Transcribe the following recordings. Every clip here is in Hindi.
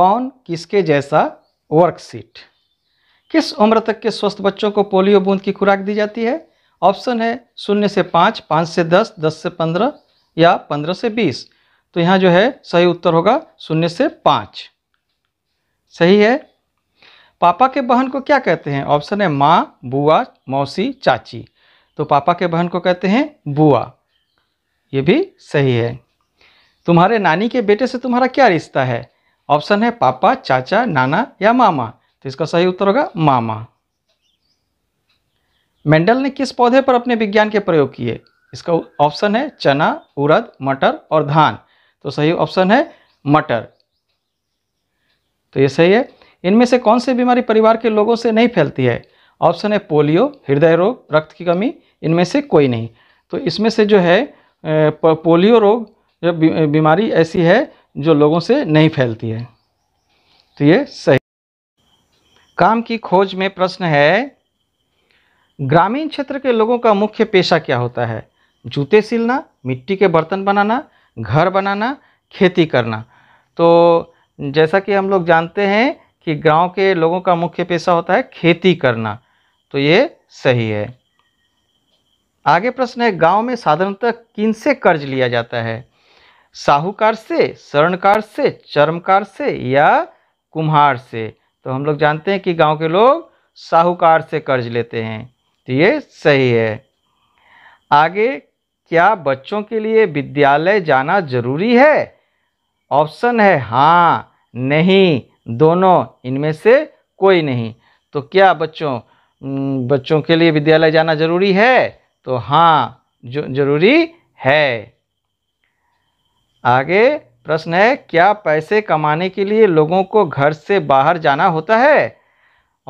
कौन किसके जैसा वर्कशीट किस उम्र तक के स्वस्थ बच्चों को पोलियो बूंद की खुराक दी जाती है ऑप्शन है शून्य से पाँच पाँच से दस दस से पंद्रह या पंद्रह से बीस तो यहाँ जो है सही उत्तर होगा शून्य से पाँच सही है पापा के बहन को क्या कहते हैं ऑप्शन है माँ बुआ मौसी चाची तो पापा के बहन को कहते हैं बुआ ये भी सही है तुम्हारे नानी के बेटे से तुम्हारा क्या रिश्ता है ऑप्शन है पापा चाचा नाना या मामा तो इसका सही उत्तर होगा मामा मेंडल ने किस पौधे पर अपने विज्ञान के प्रयोग किए इसका ऑप्शन है चना उड़द मटर और धान तो सही ऑप्शन है मटर तो ये सही है इनमें से कौन सी बीमारी परिवार के लोगों से नहीं फैलती है ऑप्शन है पोलियो हृदय रोग रक्त की कमी इनमें से कोई नहीं तो इसमें से जो है पोलियो रोग जो बीमारी ऐसी है जो लोगों से नहीं फैलती है तो ये सही काम की खोज में प्रश्न है ग्रामीण क्षेत्र के लोगों का मुख्य पेशा क्या होता है जूते सिलना मिट्टी के बर्तन बनाना घर बनाना खेती करना तो जैसा कि हम लोग जानते हैं कि गांव के लोगों का मुख्य पेशा होता है खेती करना तो ये सही है आगे प्रश्न है गांव में साधारणतः किन से कर्ज लिया जाता है साहूकार से शरणकार से चर्मकार से या कुम्हार से तो हम लोग जानते हैं कि गांव के लोग साहूकार से कर्ज लेते हैं तो ये सही है आगे क्या बच्चों के लिए विद्यालय जाना जरूरी है ऑप्शन है हाँ नहीं दोनों इनमें से कोई नहीं तो क्या बच्चों बच्चों के लिए विद्यालय जाना जरूरी है तो हाँ जो जरूरी है आगे प्रश्न है क्या पैसे कमाने के लिए लोगों को घर से बाहर जाना होता है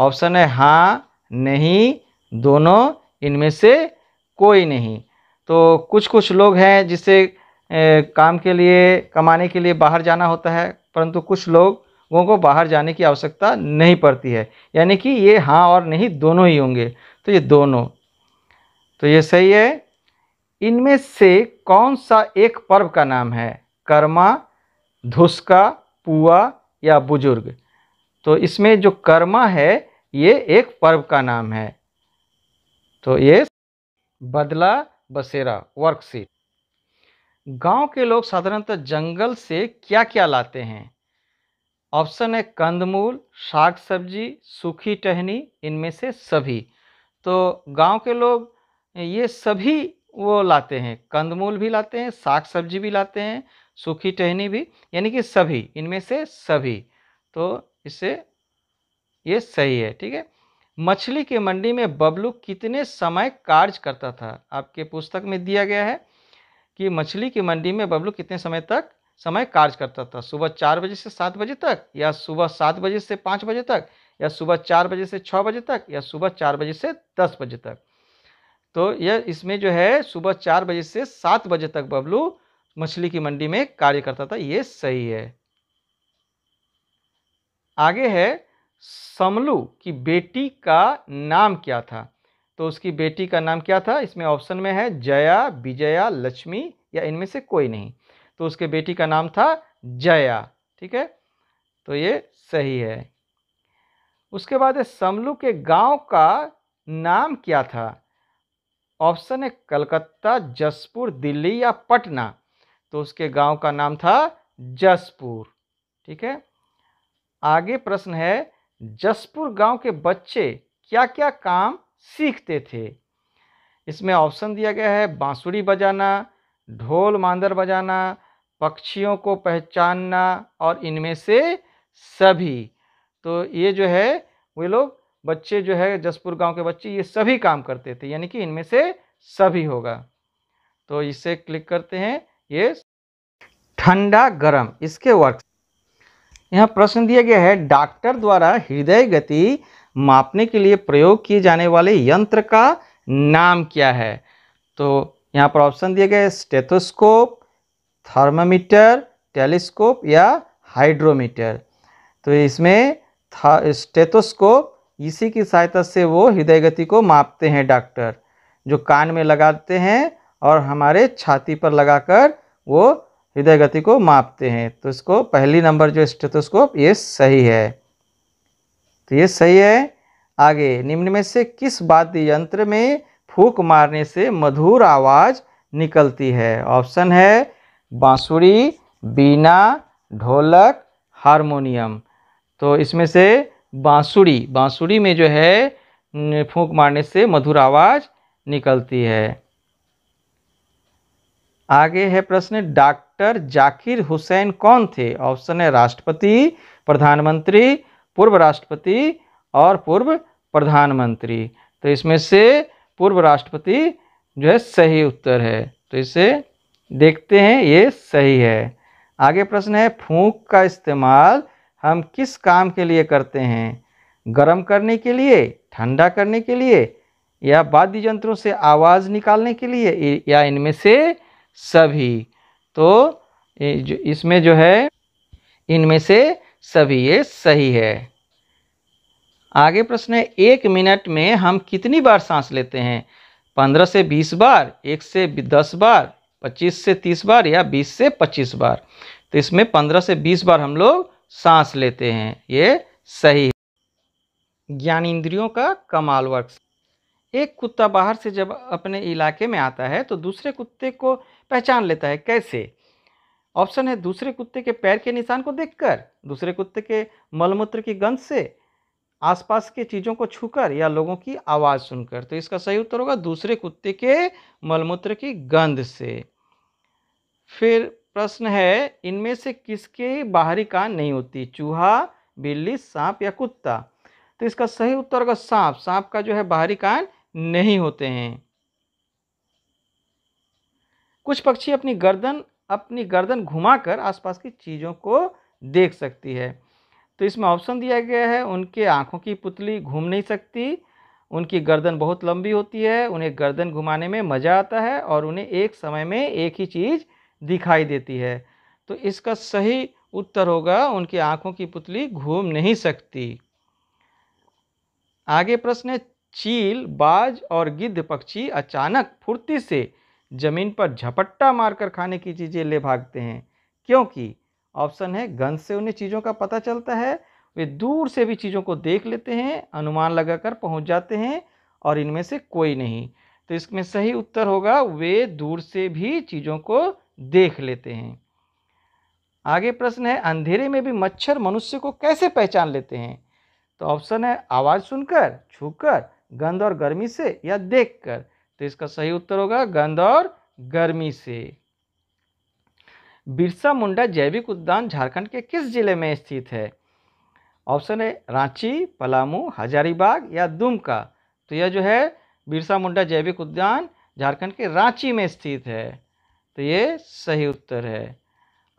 ऑप्शन है हाँ नहीं दोनों इनमें से कोई नहीं तो कुछ कुछ लोग हैं जिसे काम के लिए कमाने के लिए बाहर जाना होता है परंतु कुछ लोगों को बाहर जाने की आवश्यकता नहीं पड़ती है यानी कि ये हाँ और नहीं दोनों ही होंगे तो ये दोनों तो ये सही है इनमें से कौन सा एक पर्व का नाम है कर्मा धुस्का पुआ या बुजुर्ग तो इसमें जो कर्मा है ये एक पर्व का नाम है तो ये बदला बसेरा वर्कशीट गांव के लोग साधारणतः जंगल से क्या क्या लाते हैं ऑप्शन है कंदमूल साग सब्जी सूखी टहनी इनमें से सभी तो गांव के लोग ये सभी वो लाते हैं कंदमूल भी लाते हैं साग सब्जी भी लाते हैं सूखी टहनी भी यानी कि सभी इनमें से सभी तो इससे ये सही है ठीक है मछली की मंडी में बबलू कितने समय कार्य करता था आपके पुस्तक में दिया गया है कि मछली की मंडी में बबलू कितने समय तक समय कार्य करता था सुबह चार बजे से सात बजे तक या सुबह सात बजे से पाँच बजे तक या सुबह चार बजे से छः बजे तक या सुबह चार बजे से दस बजे तक तो यह इसमें जो है सुबह चार बजे से सात बजे तक बबलू मछली की मंडी में कार्य करता था ये सही है आगे है समलू की बेटी का नाम क्या था तो उसकी बेटी का नाम क्या था इसमें ऑप्शन में है जया विजया लक्ष्मी या इनमें से कोई नहीं तो उसके बेटी का नाम था जया ठीक है तो ये सही है उसके बाद समलू के गांव का नाम क्या था ऑप्शन है कलकत्ता जसपुर दिल्ली या पटना तो उसके गांव का नाम था जसपुर ठीक है आगे प्रश्न है जसपुर गांव के बच्चे क्या क्या काम सीखते थे इसमें ऑप्शन दिया गया है बांसुरी बजाना ढोल मांदर बजाना पक्षियों को पहचानना और इनमें से सभी तो ये जो है वे लोग बच्चे जो है जसपुर गांव के बच्चे ये सभी काम करते थे यानी कि इनमें से सभी होगा तो इसे क्लिक करते हैं ये ठंडा गर्म इसके वर्क यहाँ प्रश्न दिया गया है डॉक्टर द्वारा हृदय गति मापने के लिए प्रयोग किए जाने वाले यंत्र का नाम क्या है तो यहाँ पर ऑप्शन दिया गया है स्टेथोस्कोप थर्मामीटर टेलीस्कोप या हाइड्रोमीटर तो इसमें स्टेथोस्कोप इसी की सहायता से वो हृदय गति को मापते हैं डॉक्टर जो कान में लगाते हैं और हमारे छाती पर लगाकर वो हृदय गति को मापते हैं तो इसको पहली नंबर जो स्टेथोस्कोप ये सही है तो ये सही है आगे निम्न में से किस वाद्य यंत्र में फूक मारने से मधुर आवाज़ निकलती है ऑप्शन है बांसुरी बीना ढोलक हारमोनियम तो इसमें से बांसुरी बांसुरी में जो है फूंक मारने से मधुर आवाज़ निकलती है आगे है प्रश्न डॉक्टर जाकिर हुसैन कौन थे ऑप्शन है राष्ट्रपति प्रधानमंत्री पूर्व राष्ट्रपति और पूर्व प्रधानमंत्री तो इसमें से पूर्व राष्ट्रपति जो है सही उत्तर है तो इसे देखते हैं ये सही है आगे प्रश्न है फूंक का इस्तेमाल हम किस काम के लिए करते हैं गर्म करने के लिए ठंडा करने के लिए या वाद्य यंत्रों से आवाज़ निकालने के लिए या इनमें से सभी तो इसमें जो है इनमें से सभी ये सही है आगे प्रश्न है एक मिनट में हम कितनी बार सांस लेते हैं पंद्रह से बीस बार एक से दस बार पच्चीस से तीस बार या बीस से पच्चीस बार तो इसमें पंद्रह से बीस बार हम लोग सांस लेते हैं ये सही है ज्ञान इंद्रियों का कमाल वर्क एक कुत्ता बाहर से जब अपने इलाके में आता है तो दूसरे कुत्ते को पहचान लेता है कैसे ऑप्शन है दूसरे कुत्ते के पैर के निशान को देखकर दूसरे कुत्ते के मलमूत्र की गंध से आसपास के चीज़ों को छूकर या लोगों की आवाज़ सुनकर तो इसका सही उत्तर होगा दूसरे कुत्ते के मलमूत्र की गंध से फिर प्रश्न है इनमें से किसके बाहरी कान नहीं होती चूहा बिल्ली सांप या कुत्ता तो इसका सही उत्तर होगा सांप सांप का जो है बाहरी कान नहीं होते हैं कुछ पक्षी अपनी गर्दन अपनी गर्दन घुमाकर आसपास की चीज़ों को देख सकती है तो इसमें ऑप्शन दिया गया है उनके आँखों की पुतली घूम नहीं सकती उनकी गर्दन बहुत लंबी होती है उन्हें गर्दन घुमाने में मज़ा आता है और उन्हें एक समय में एक ही चीज़ दिखाई देती है तो इसका सही उत्तर होगा उनकी आंखों की पुतली घूम नहीं सकती आगे प्रश्न है चील बाज और गिद्ध पक्षी अचानक फुर्ती से जमीन पर झपट्टा मारकर खाने की चीज़ें ले भागते हैं क्योंकि ऑप्शन है गंध से उन्हें चीज़ों का पता चलता है वे दूर से भी चीज़ों को देख लेते हैं अनुमान लगाकर पहुंच जाते हैं और इनमें से कोई नहीं तो इसमें सही उत्तर होगा वे दूर से भी चीज़ों को देख लेते हैं आगे प्रश्न है अंधेरे में भी मच्छर मनुष्य को कैसे पहचान लेते हैं तो ऑप्शन है आवाज़ सुनकर छूकर गंध और गर्मी से या देखकर तो इसका सही उत्तर होगा गंध और गर्मी से बिरसा मुंडा जैविक उद्यान झारखंड के किस जिले में स्थित है ऑप्शन है रांची पलामू हजारीबाग या दुमका तो यह जो है बिरसा मुंडा जैविक उद्यान झारखंड के रांची में स्थित है तो ये सही उत्तर है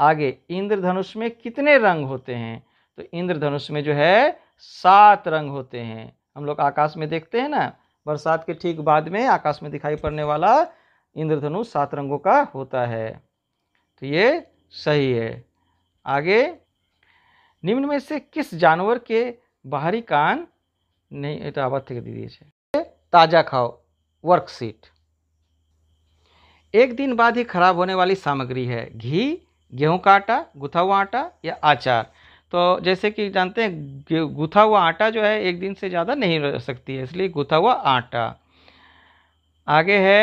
आगे इंद्रधनुष में कितने रंग होते हैं तो इंद्रधनुष में जो है सात रंग होते हैं हम लोग आकाश में देखते हैं ना बरसात के ठीक बाद में आकाश में दिखाई पड़ने वाला इंद्रधनुष सात रंगों का होता है तो ये सही है आगे निम्न में से किस जानवर के बाहरी कान नहीं तो আবার থেকে দিয়ে ताज़ा खाओ वर्कशीट एक दिन बाद ही खराब होने वाली सामग्री है घी गेहूं का आटा गुथा हुआ आटा या आचार तो जैसे कि जानते हैं गुथा हुआ आटा जो है एक दिन से ज़्यादा नहीं रह सकती है इसलिए गुथा हुआ आटा आगे है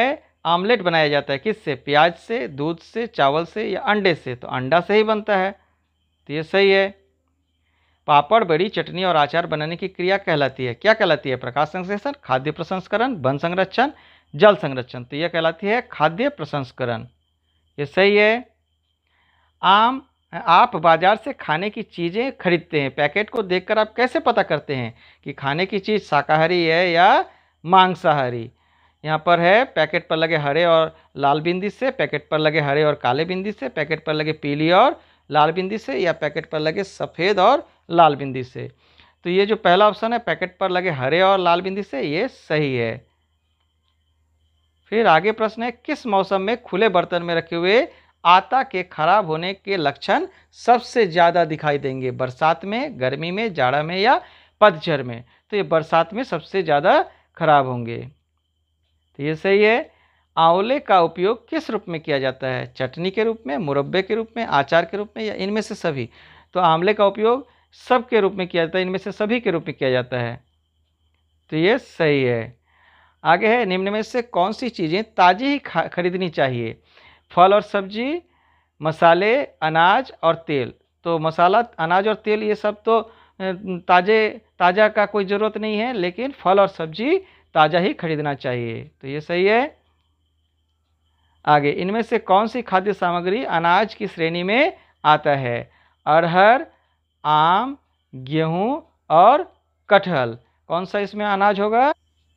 आमलेट बनाया जाता है किससे प्याज से दूध से चावल से या अंडे से तो अंडा से ही बनता है तो ये सही है पापड़ बड़ी चटनी और आचार बनाने की क्रिया कहलाती है क्या कहलाती है प्रकाश संश्लेषण खाद्य प्रसंस्करण वन संरक्षण जल संरक्षण तो यह कहलाती है खाद्य प्रसंस्करण ये सही है आम आप बाजार से खाने की चीज़ें खरीदते हैं पैकेट को देखकर आप कैसे पता करते हैं कि खाने की चीज़ शाकाहारी है या मांसाहारी यहाँ पर है पैकेट पर लगे हरे और लाल बिंदी से पैकेट पर लगे हरे और काले बिंदी से पैकेट पर लगे पीली और लाल बिंदी से या पैकेट पर लगे सफ़ेद और लाल बिंदी से तो ये जो पहला ऑप्शन है पैकेट पर लगे हरे और लाल बिंदी से ये सही है फिर आगे प्रश्न है किस मौसम में खुले बर्तन में रखे हुए आता के खराब होने के लक्षण सबसे ज़्यादा दिखाई देंगे बरसात में गर्मी में जाड़ा में या पतझड़ में तो ये बरसात में सबसे ज़्यादा खराब होंगे तो ये सही है आंवले का उपयोग किस रूप में किया जाता है चटनी के रूप में मुरब्बे के रूप में आचार के रूप में या इनमें से सभी तो आंवले का उपयोग सब के रूप में किया जाता है इनमें से सभी के रूप में किया जाता है तो ये सही है आगे है निम्न में से कौन सी चीज़ें ताज़ी ही खरीदनी चाहिए फल और सब्जी मसाले अनाज और तेल तो मसाला अनाज और तेल ये सब तो ताज़े ताज़ा का कोई ज़रूरत नहीं है लेकिन फल और सब्जी ताज़ा ही खरीदना चाहिए तो ये सही है आगे इनमें से कौन सी खाद्य सामग्री अनाज की श्रेणी में आता है अरहर आम गेहूँ और कटहल कौन सा इसमें अनाज होगा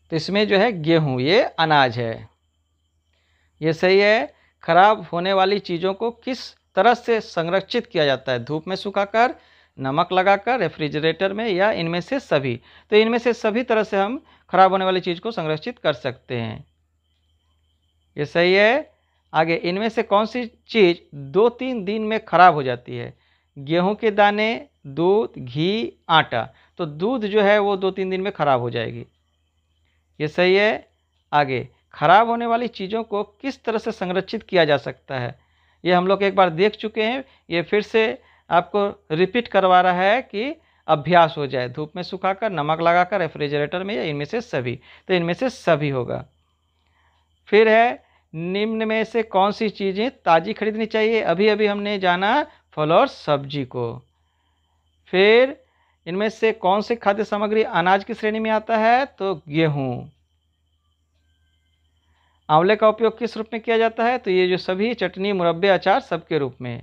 तो इसमें जो है गेहूँ ये अनाज है ये सही है खराब होने वाली चीज़ों को किस तरह से संरक्षित किया जाता है धूप में सुखाकर नमक लगाकर रेफ्रिजरेटर में या इनमें से सभी तो इनमें से सभी तरह से हम खराब होने वाली चीज़ को संरक्षित कर सकते हैं ये सही है आगे इनमें से कौन सी चीज़ दो तीन दिन में खराब हो जाती है गेहूं के दाने दूध घी आटा तो दूध जो है वो दो तीन दिन में ख़राब हो जाएगी ये सही है आगे खराब होने वाली चीज़ों को किस तरह से संरक्षित किया जा सकता है ये हम लोग एक बार देख चुके हैं ये फिर से आपको रिपीट करवा रहा है कि अभ्यास हो जाए धूप में सुखाकर नमक लगाकर रेफ्रिजरेटर में या इनमें से सभी तो इनमें से सभी होगा फिर है निम्न में से कौन सी चीज़ें ताज़ी खरीदनी चाहिए अभी अभी हमने जाना फल और सब्जी को फिर इनमें से कौन से खाद्य सामग्री अनाज की श्रेणी में आता है तो गेहूँ आंवले का उपयोग किस रूप में किया जाता है तो ये जो सभी चटनी मुरब्बे अचार सबके रूप में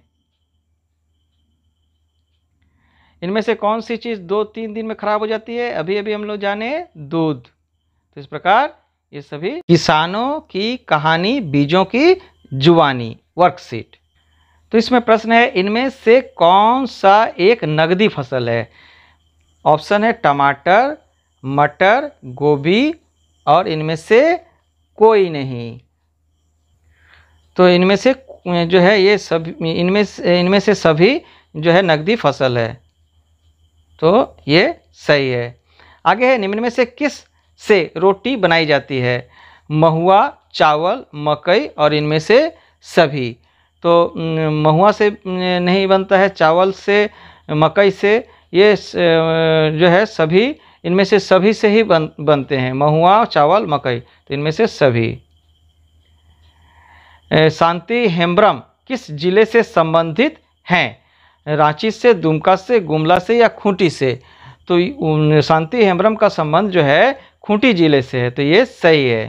इनमें से कौन सी चीज़ दो तीन दिन में खराब हो जाती है अभी अभी हम लोग जाने दूध तो इस प्रकार ये सभी किसानों की कहानी बीजों की जुवानी वर्कशीट तो इसमें प्रश्न है इनमें से कौन सा एक नगदी फसल है ऑप्शन है टमाटर मटर गोभी और इनमें से कोई नहीं तो इनमें से जो है ये सब इनमें से इनमें से सभी जो है नगदी फसल है तो ये सही है आगे है निम्न में से किस से रोटी बनाई जाती है महुआ चावल मकई और इनमें से सभी तो महुआ से नहीं बनता है चावल से मकई से ये जो है सभी इनमें से सभी से ही बन बनते हैं महुआ चावल मकई तो इनमें से सभी शांति हेम्ब्रम किस जिले से संबंधित हैं रांची से दुमका से गुमला से या खूंटी से तो शांति हेम्ब्रम का संबंध जो है खूंटी जिले से है तो ये सही है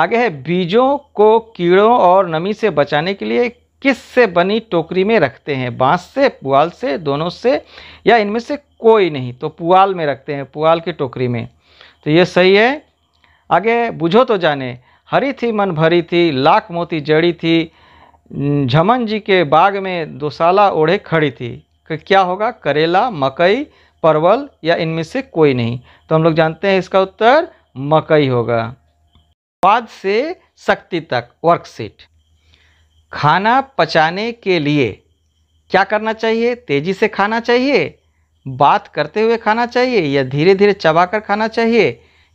आगे है बीजों को कीड़ों और नमी से बचाने के लिए किस से बनी टोकरी में रखते हैं बांस से पुआल से दोनों से या इनमें से कोई नहीं तो पुआल में रखते हैं पुआल की टोकरी में तो ये सही है आगे बुझो तो जाने हरी थी मन भरी थी लाख मोती जड़ी थी झमन जी के बाग में दोसाला ओढ़े खड़ी थी क्या होगा करेला मकई परवल या इनमें से कोई नहीं तो हम लोग जानते हैं इसका उत्तर मकई होगा स्वाद से शक्ति तक वर्कशीट खाना पचाने के लिए क्या करना चाहिए तेज़ी से खाना चाहिए बात करते हुए खाना चाहिए या धीरे धीरे चबा कर खाना चाहिए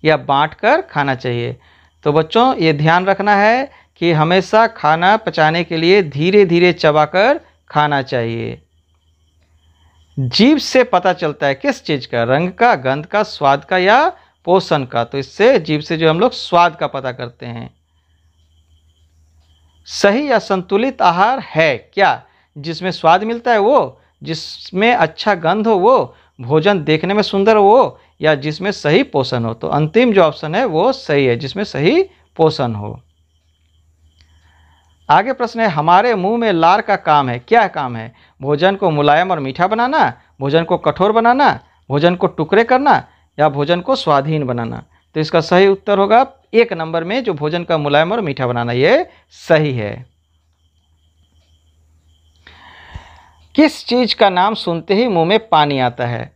या बाँट कर खाना चाहिए तो बच्चों ये ध्यान रखना है कि हमेशा खाना पचाने के लिए धीरे धीरे चबा कर खाना चाहिए जीभ से पता चलता है किस चीज़ का रंग का गंध का स्वाद का या पोषण का तो इससे जीव से जो हम लोग स्वाद का पता करते हैं सही या संतुलित आहार है क्या जिसमें स्वाद मिलता है वो जिसमें अच्छा गंध हो वो भोजन देखने में सुंदर हो या जिसमें सही पोषण हो तो अंतिम जो ऑप्शन है वो सही है जिसमें सही पोषण हो आगे प्रश्न है हमारे मुंह में लार का काम है क्या काम है भोजन को मुलायम और मीठा बनाना भोजन को कठोर बनाना भोजन को टुकड़े करना या भोजन को स्वाधीन बनाना तो इसका सही उत्तर होगा एक नंबर में जो भोजन का मुलायम और मीठा बनाना ये सही है किस चीज़ का नाम सुनते ही मुंह में पानी आता है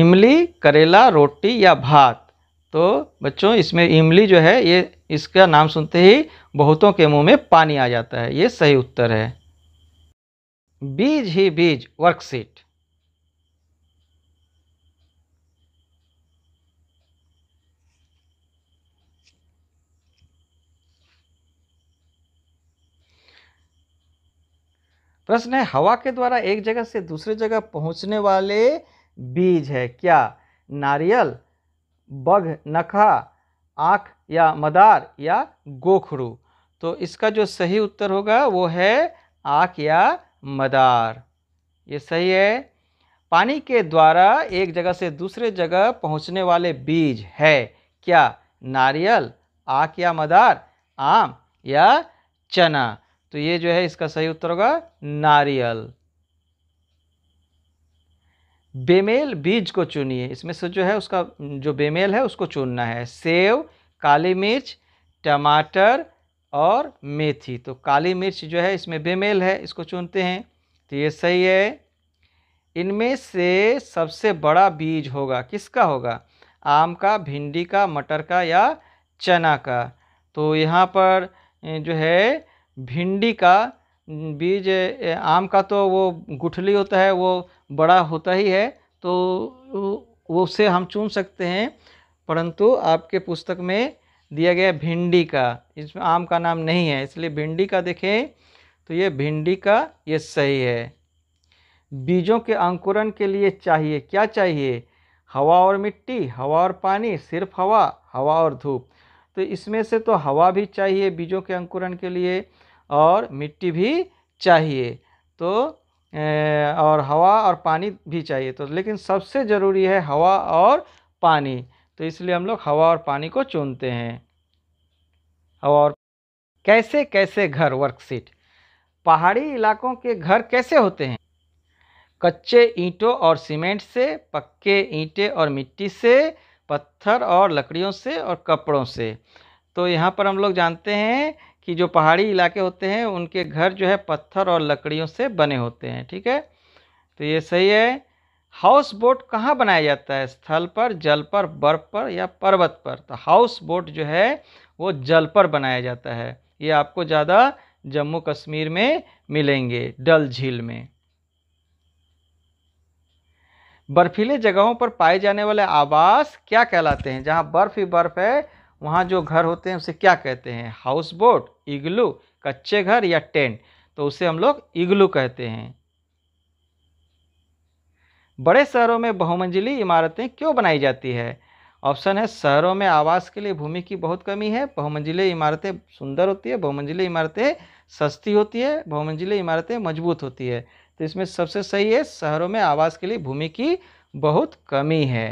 इमली करेला रोटी या भात तो बच्चों इसमें इमली जो है ये इसका नाम सुनते ही बहुतों के मुंह में पानी आ जाता है ये सही उत्तर है बीज ही बीज वर्कशीट प्रश्न है हवा के द्वारा एक जगह से दूसरे जगह पहुंचने वाले बीज है क्या नारियल बघ नखा आँख या मदार या गोखरू तो इसका जो सही उत्तर होगा वो है आँख या मदार ये सही है पानी के द्वारा एक जगह से दूसरे जगह पहुंचने वाले बीज है क्या नारियल आँख या मदार आम या चना तो ये जो है इसका सही उत्तर होगा नारियल बेमेल बीज को चुनिए इसमें से जो है उसका जो बेमेल है उसको चुनना है सेव काली मिर्च टमाटर और मेथी तो काली मिर्च जो है इसमें बेमेल है इसको चुनते हैं तो ये सही है इनमें से सबसे बड़ा बीज होगा किसका होगा आम का भिंडी का मटर का या चना का तो यहाँ पर जो है भिंडी का बीज आम का तो वो गुठली होता है वो बड़ा होता ही है तो वो उसे हम चुन सकते हैं परंतु आपके पुस्तक में दिया गया भिंडी का इसमें आम का नाम नहीं है इसलिए भिंडी का देखें तो ये भिंडी का ये सही है बीजों के अंकुरण के लिए चाहिए क्या चाहिए हवा और मिट्टी हवा और पानी सिर्फ हवा हवा और धूप तो इसमें से तो हवा भी चाहिए बीजों के अंकुरण के लिए और मिट्टी भी चाहिए तो और हवा और पानी भी चाहिए तो लेकिन सबसे ज़रूरी है हवा और पानी तो इसलिए हम लोग हवा और पानी को चुनते हैं और कैसे कैसे घर वर्कशीट पहाड़ी इलाकों के घर कैसे होते हैं कच्चे ईंटों और सीमेंट से पक्के ईंटे और मिट्टी से पत्थर और लकड़ियों से और कपड़ों से तो यहाँ पर हम लोग जानते हैं कि जो पहाड़ी इलाके होते हैं उनके घर जो है पत्थर और लकड़ियों से बने होते हैं ठीक है तो ये सही है हाउस बोट कहाँ बनाया जाता है स्थल पर जल पर बर्फ पर या पर्वत पर तो हाउस बोट जो है वो जल पर बनाया जाता है ये आपको ज़्यादा जम्मू कश्मीर में मिलेंगे डल झील में बर्फीले जगहों पर पाए जाने वाले आवास क्या कहलाते हैं जहाँ बर्फ ही बर्फ है वहाँ जो घर होते हैं उसे क्या कहते हैं हाउस बोट इग्लू कच्चे घर या टेंट तो उसे हम लोग इग्लू कहते हैं बड़े शहरों में बहुमंजिली इमारतें क्यों बनाई जाती है ऑप्शन है शहरों में आवास के लिए भूमि की बहुत कमी है बहुमंजिली इमारतें सुंदर होती है बहुमंजिली इमारतें सस्ती होती है बहुमंजिली इमारतें मजबूत होती है तो इसमें सबसे सही है शहरों में आवास के लिए भूमि की बहुत कमी है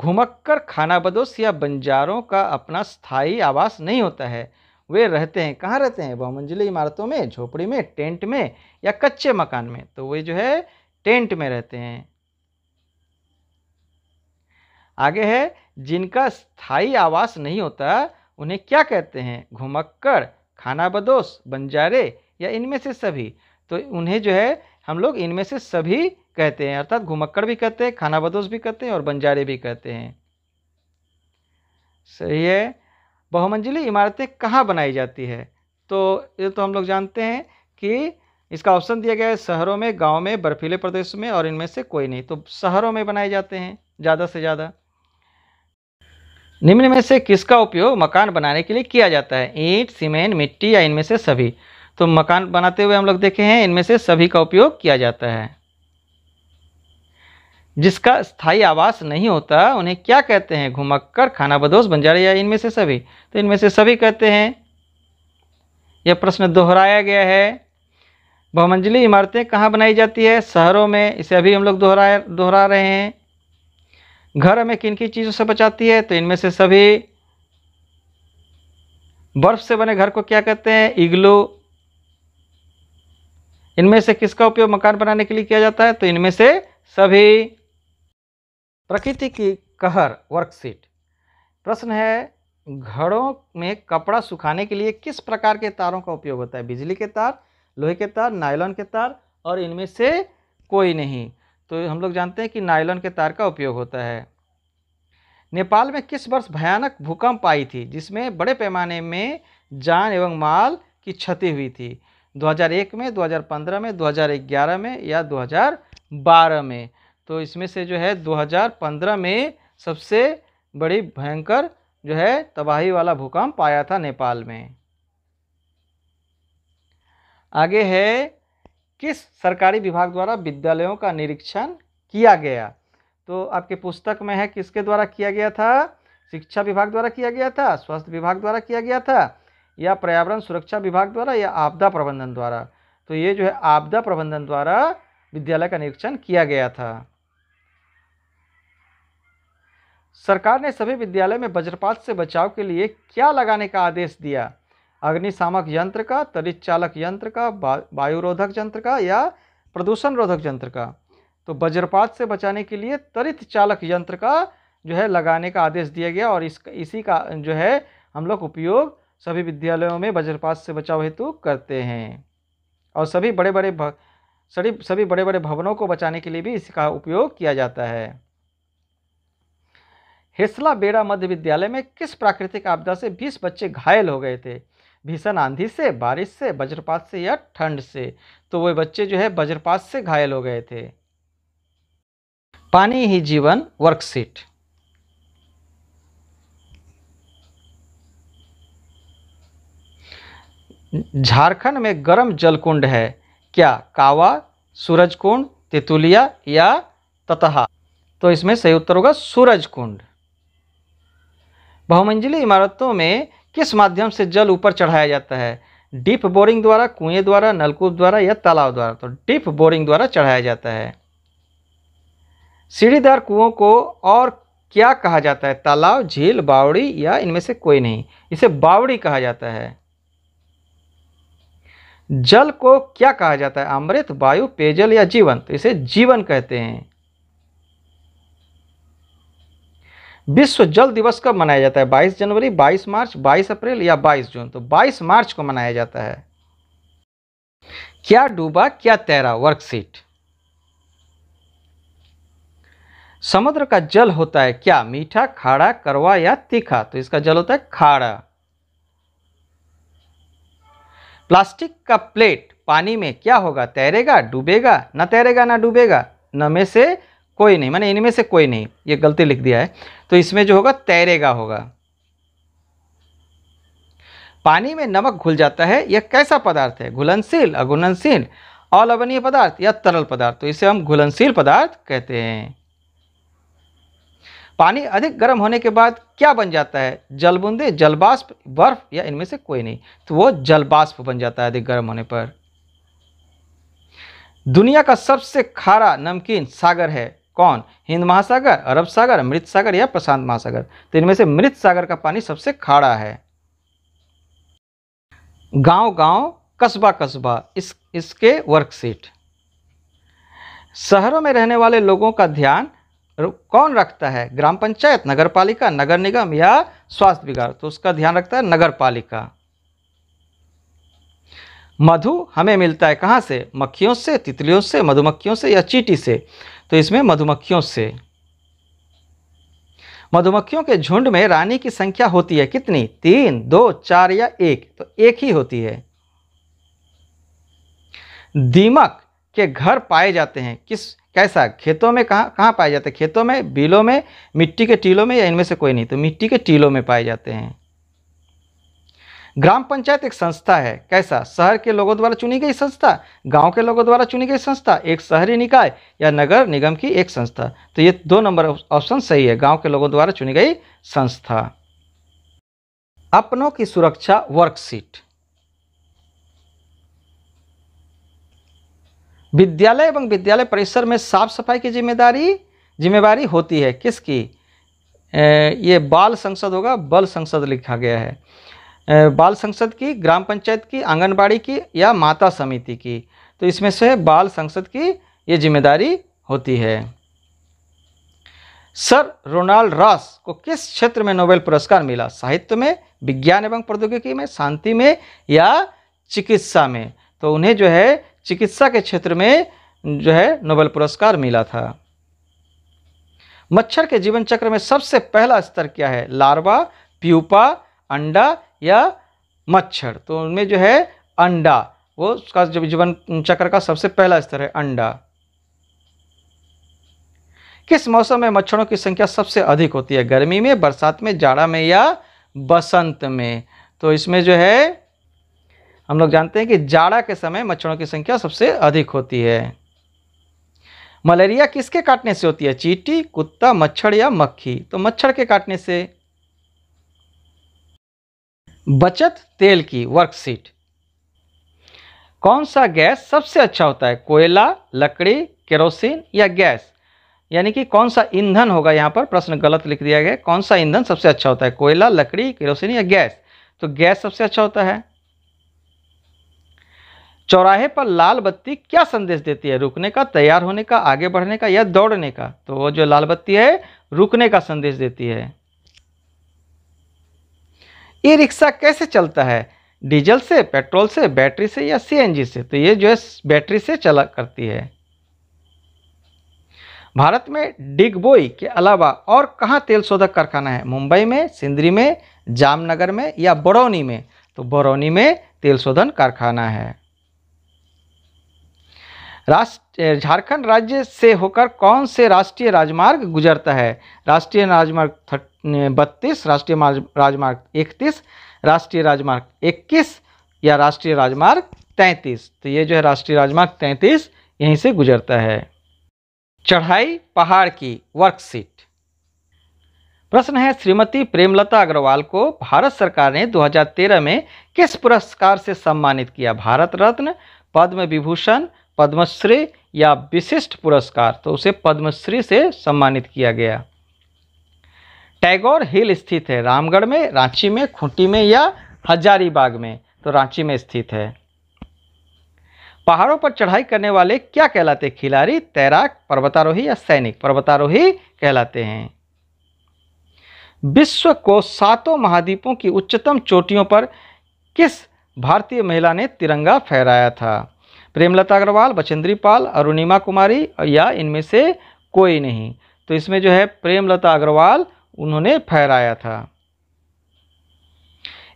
घुमक्कर खानाबदोश या बंजारों का अपना स्थायी आवास नहीं होता है वे रहते हैं कहाँ रहते हैं बहुमंजिली इमारतों में झोपड़ी में टेंट में या कच्चे मकान में तो वे जो है टेंट में रहते हैं आगे है जिनका स्थायी आवास नहीं होता उन्हें क्या कहते हैं घुमक्कड़ खानाबदोश बंजारे या इनमें से सभी तो उन्हें जो है हम लोग इनमें से सभी कहते हैं अर्थात घुमक्कड़ भी कहते हैं खाना बदोश भी कहते हैं और बंजारे भी कहते हैं सही है बहुमंजिली इमारतें कहाँ बनाई जाती है तो ये तो हम लोग जानते हैं कि इसका ऑप्शन दिया गया है शहरों में गाँव में बर्फीले प्रदेश में और इनमें से कोई नहीं तो शहरों में बनाए जाते हैं ज़्यादा से ज़्यादा निम्न में से किसका उपयोग मकान बनाने के लिए किया जाता है ईंट सीमेंट मिट्टी या इनमें से सभी तो मकान बनाते हुए हम लोग देखे हैं इनमें से सभी का उपयोग किया जाता है जिसका स्थायी आवास नहीं होता उन्हें क्या कहते हैं घुमक्कर खाना बदोश बंजारे या इनमें से सभी तो इनमें से सभी कहते हैं यह प्रश्न दोहराया गया है बहुमंजिली इमारतें कहाँ बनाई जाती है शहरों में इसे अभी हम लोग दोहरा दोहरा रहे हैं घर हमें किन किन चीज़ों से बचाती है तो इनमें से सभी बर्फ से बने घर को क्या कहते हैं इग्लू इनमें से किसका उपयोग मकान बनाने के लिए किया जाता है तो इनमें से सभी प्रकृति की कहर वर्कशीट प्रश्न है घड़ों में कपड़ा सुखाने के लिए किस प्रकार के तारों का उपयोग होता है बिजली के तार लोहे के तार नायलॉन के तार और इनमें से कोई नहीं तो हम लोग जानते हैं कि नायलॉन के तार का उपयोग होता है नेपाल में किस वर्ष भयानक भूकंप आई थी जिसमें बड़े पैमाने में जान एवं माल की क्षति हुई थी 2001 में 2015 में 2011 में या 2012 में तो इसमें से जो है 2015 में सबसे बड़ी भयंकर जो है तबाही वाला भूकंप आया था नेपाल में आगे है किस सरकारी विभाग द्वारा विद्यालयों का निरीक्षण किया गया तो आपके पुस्तक में है किसके द्वारा किया गया था शिक्षा विभाग द्वारा किया गया था स्वास्थ्य विभाग द्वारा किया गया था या पर्यावरण सुरक्षा विभाग द्वारा या आपदा प्रबंधन द्वारा तो ये जो है आपदा प्रबंधन द्वारा विद्यालय का निरीक्षण किया गया था सरकार ने सभी विद्यालय में वज्रपात से बचाव के लिए क्या लगाने का आदेश दिया अग्निशामक यंत्र का तरित चालक यंत्र का वायुरोधक यंत्र का या प्रदूषण रोधक यंत्र का तो वज्रपात से बचाने के लिए तरित चालक यंत्र का जो है लगाने का आदेश दिया गया और इस इसी का जो है हम लोग उपयोग सभी विद्यालयों में वज्रपात से बचाव हेतु करते हैं और सभी बड़े बड़े सभी सभी बड़े बड़े भवनों को बचाने के लिए भी इसका उपयोग किया जाता है हेसला बेड़ा मध्य विद्यालय में किस प्राकृतिक आपदा से 20 बच्चे घायल हो गए थे भीषण आंधी से बारिश से वज्रपात से या ठंड से तो वे बच्चे जो है वज्रपात से घायल हो गए थे पानी ही जीवन वर्कशीट झारखंड में गर्म जलकुंड है क्या कावा सूरजकुंड तेतुलिया या ततहा तो इसमें सही उत्तर होगा सूरजकुंड बहुमंजिली इमारतों में किस माध्यम से जल ऊपर चढ़ाया जाता है डीप बोरिंग द्वारा कुएं द्वारा नलकूप द्वारा या तालाब द्वारा तो डीप बोरिंग द्वारा चढ़ाया जाता है सीढ़ीदार कुओं को और क्या कहा जाता है तालाब झील बावड़ी या इनमें से कोई नहीं इसे बावड़ी कहा जाता है जल को क्या कहा जाता है अमृत वायु पेयजल या जीवन तो इसे जीवन कहते हैं विश्व जल दिवस कब मनाया जाता है 22 जनवरी 22 मार्च 22 अप्रैल या 22 जून तो 22 मार्च को मनाया जाता है क्या डूबा क्या तैरा वर्कशीट समुद्र का जल होता है क्या मीठा खाड़ा करवा या तीखा तो इसका जल होता है खाड़ा प्लास्टिक का प्लेट पानी में क्या होगा तैरेगा डूबेगा ना तैरेगा ना डूबेगा न में से कोई नहीं मैंने इनमें से कोई नहीं ये गलती लिख दिया है तो इसमें जो होगा तैरेगा होगा पानी में नमक घुल जाता है यह कैसा पदार्थ है घुलनशील अघुलनशील अलवनीय पदार्थ या तरल पदार्थ तो इसे हम घुलनशील पदार्थ कहते हैं पानी अधिक गर्म होने के बाद क्या बन जाता है जल बूंदे जलबाष्प बर्फ या इनमें से कोई नहीं तो वो जलबाष्प बन जाता है अधिक गर्म होने पर दुनिया का सबसे खारा नमकीन सागर है कौन हिंद महासागर अरब सागर मृत सागर या प्रशांत महासागर तो इनमें से मृत सागर का पानी सबसे खाड़ा है गांव गांव कस्बा कस्बा इस इसके वर्कशीट शहरों में रहने वाले लोगों का ध्यान कौन रखता है ग्राम पंचायत नगर पालिका नगर निगम या स्वास्थ्य विभाग तो उसका ध्यान रखता है नगर पालिका मधु हमें मिलता है कहाँ से मक्खियों से तितलियों से मधुमक्खियों से या चीटी से तो इसमें मधुमक्खियों से मधुमक्खियों के झुंड में रानी की संख्या होती है कितनी तीन दो चार या एक तो एक ही होती है दीमक के घर पाए जाते हैं किस कैसा खेतों में कहाँ कहाँ पाए जाते हैं खेतों में बिलों में मिट्टी के टीलों में या इनमें से कोई नहीं तो मिट्टी के टीलों में पाए जाते हैं ग्राम पंचायत एक संस्था है कैसा शहर के लोगों द्वारा चुनी गई संस्था गांव के लोगों द्वारा चुनी गई संस्था एक शहरी निकाय या नगर निगम की एक संस्था तो ये दो नंबर ऑप्शन सही है गांव के लोगों द्वारा चुनी गई संस्था अपनों की सुरक्षा वर्कशीट विद्यालय एवं विद्यालय परिसर में साफ सफाई की जिम्मेदारी जिम्मेवारी होती है किसकी ए, ये बाल संसद होगा बल संसद लिखा गया है बाल संसद की ग्राम पंचायत की आंगनबाड़ी की या माता समिति की तो इसमें से बाल संसद की ये जिम्मेदारी होती है सर रोनाल्ड रॉस को किस क्षेत्र में नोबेल पुरस्कार मिला साहित्य में विज्ञान एवं प्रौद्योगिकी में शांति में या चिकित्सा में तो उन्हें जो है चिकित्सा के क्षेत्र में जो है नोबेल पुरस्कार मिला था मच्छर के जीवन चक्र में सबसे पहला स्तर क्या है लार्वा प्यूपा अंडा या मच्छर तो उनमें जो है अंडा वो उसका जो जीवन चक्र का सबसे पहला स्तर है अंडा किस मौसम में मच्छरों की संख्या सबसे अधिक होती है गर्मी में बरसात में जाड़ा में या बसंत में तो इसमें जो है हम लोग जानते हैं कि जाड़ा के समय मच्छरों की संख्या सबसे अधिक होती है मलेरिया किसके काटने से होती है चीटी कुत्ता मच्छर या मक्खी तो मच्छर के काटने से बचत तेल की वर्कशीट कौन सा गैस सबसे अच्छा होता है कोयला लकड़ी केरोसिन या गैस यानी कि कौन सा ईंधन होगा यहाँ पर प्रश्न गलत लिख दिया गया कौन सा ईंधन सबसे अच्छा होता है कोयला लकड़ी केरोसिन या गैस तो गैस सबसे अच्छा होता है चौराहे पर लाल बत्ती क्या संदेश देती है रुकने का तैयार होने का आगे बढ़ने का या दौड़ने का तो वो जो लाल बत्ती है रुकने का संदेश देती है ई रिक्शा कैसे चलता है डीजल से पेट्रोल से बैटरी से या सीएनजी से तो ये जो है बैटरी से चला करती है भारत में डिगबोई के अलावा और कहाँ तेल शोधक कारखाना है मुंबई में सिंदरी में जामनगर में या बरौनी में तो बरौनी में तेल शोधन कारखाना है राष्ट्र झारखंड राज्य से होकर कौन से राष्ट्रीय राजमार्ग गुजरता है राष्ट्रीय राजमार्ग बत्तीस राष्ट्रीय राजमार्ग इकतीस राष्ट्रीय राजमार्ग इक्कीस या राष्ट्रीय राजमार्ग तैंतीस तो ये जो है राष्ट्रीय राजमार्ग तैंतीस यहीं से गुजरता है चढ़ाई पहाड़ की वर्कशीट प्रश्न है श्रीमती प्रेमलता अग्रवाल को भारत सरकार ने 2013 में किस पुरस्कार से सम्मानित किया भारत रत्न पद्म विभूषण पद्मश्री या विशिष्ट पुरस्कार तो उसे पद्मश्री से सम्मानित किया गया टैगोर हिल स्थित है रामगढ़ में रांची में खूंटी में या हजारीबाग में तो रांची में स्थित है पहाड़ों पर चढ़ाई करने वाले क्या कहलाते खिलाड़ी तैराक पर्वतारोही या सैनिक पर्वतारोही कहलाते हैं विश्व को सातों महाद्वीपों की उच्चतम चोटियों पर किस भारतीय महिला ने तिरंगा फहराया था प्रेमलता अग्रवाल बचेंद्री पाल अरुणिमा कुमारी या इनमें से कोई नहीं तो इसमें जो है प्रेमलता अग्रवाल उन्होंने फहराया था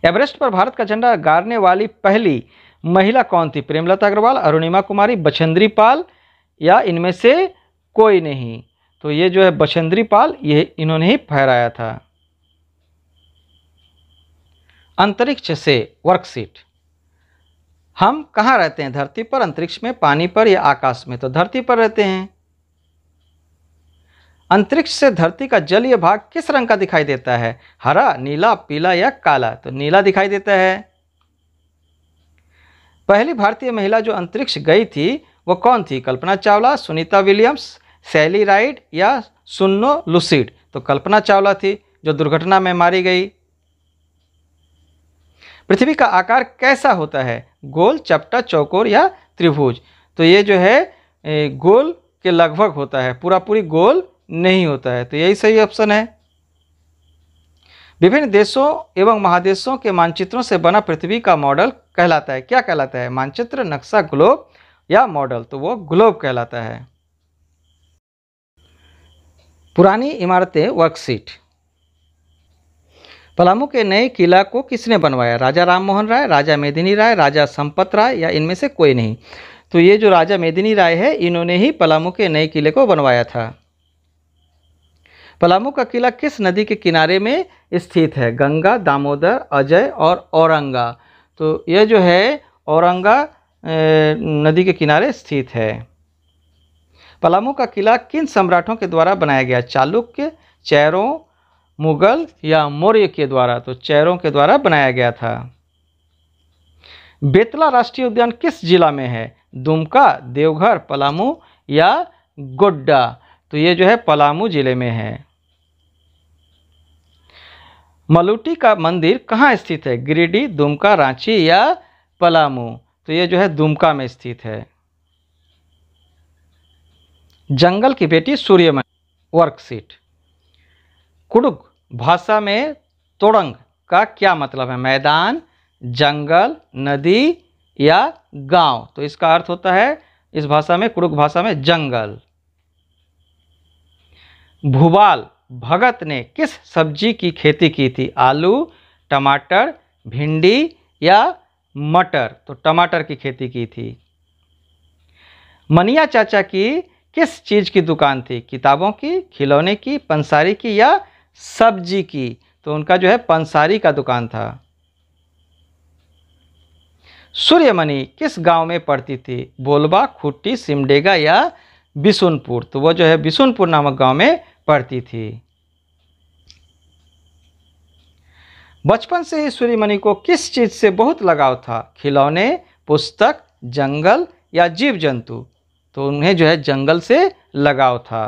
एवरेस्ट पर भारत का झंडा गाड़ने वाली पहली महिला कौन थी प्रेमलता अग्रवाल अरुणिमा कुमारी बछेंद्री पाल या इनमें से कोई नहीं तो ये जो है बछेंद्री पाल ये इन्होंने ही फहराया था अंतरिक्ष से वर्कशीट हम कहाँ रहते हैं धरती पर अंतरिक्ष में पानी पर या आकाश में तो धरती पर रहते हैं अंतरिक्ष से धरती का जलीय भाग किस रंग का दिखाई देता है हरा नीला पीला या काला तो नीला दिखाई देता है पहली भारतीय महिला जो अंतरिक्ष गई थी वो कौन थी Kalpana Chawla Sunita Williams Sally Ride या सुन्नो लुसिड तो कल्पना चावला थी जो दुर्घटना में मारी गई पृथ्वी का आकार कैसा होता है गोल चपटा चौकोर या त्रिभुज तो ये जो है गोल के लगभग होता है पूरा पूरी गोल नहीं होता है तो यही सही ऑप्शन है विभिन्न देशों एवं महादेशों के मानचित्रों से बना पृथ्वी का मॉडल कहलाता है क्या कहलाता है मानचित्र नक्शा ग्लोब या मॉडल तो वो ग्लोब कहलाता है पुरानी इमारतें वर्कशीट पलामू के नए किला को किसने बनवाया राजा राममोहन राय राजा मेदिनी राय राजा संपत राय या इनमें से कोई नहीं तो ये जो राजा मेदिनी राय है इन्होंने ही पलामू के नए किले को बनवाया था पलामू का किला किस नदी के किनारे में स्थित है गंगा दामोदर अजय और औरंगा तो यह जो है औरंगा नदी के किनारे स्थित है पलामू का किला किन सम्राटों के द्वारा बनाया गया चालुक्य चैरों मुगल या मौर्य के द्वारा तो चैरों के द्वारा बनाया गया था बेतला राष्ट्रीय उद्यान किस जिला में है दुमका देवघर पलामू या गोड्डा तो ये जो है पलामू ज़िले में है मलुटी का मंदिर कहाँ स्थित है गिरिडीह दुमका रांची या पलामू तो ये जो है दुमका में स्थित है जंगल की बेटी सूर्यमय वर्कशीट कुडुक भाषा में तोड़ंग का क्या मतलब है मैदान जंगल नदी या गांव तो इसका अर्थ होता है इस भाषा में कुडुक भाषा में जंगल भूबाल भगत ने किस सब्जी की खेती की थी आलू टमाटर भिंडी या मटर तो टमाटर की खेती की थी मनिया चाचा की किस चीज़ की दुकान थी किताबों की खिलौने की पंसारी की या सब्जी की तो उनका जो है पंसारी का दुकान था सूर्यमणि किस गांव में पड़ती थी बोलबा खुट्टी सिमडेगा या बिसुनपुर तो वह जो है बिसुनपुर नामक गांव में पढ़ती थी बचपन से ही सूर्यमणि को किस चीज़ से बहुत लगाव था खिलौने पुस्तक जंगल या जीव जंतु तो उन्हें जो है जंगल से लगाव था